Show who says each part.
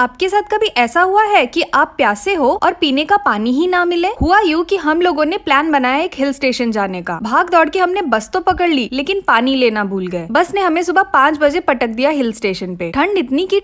Speaker 1: आपके साथ कभी ऐसा हुआ है कि आप प्यासे हो और पीने का पानी ही ना मिले हुआ यू कि हम लोगों ने प्लान बनाया एक हिल स्टेशन जाने का भाग दौड़ के हमने बस तो पकड़ ली लेकिन पानी लेना भूल गए बस ने हमें सुबह पाँच बजे पटक दिया हिल स्टेशन पे ठंड इतनी की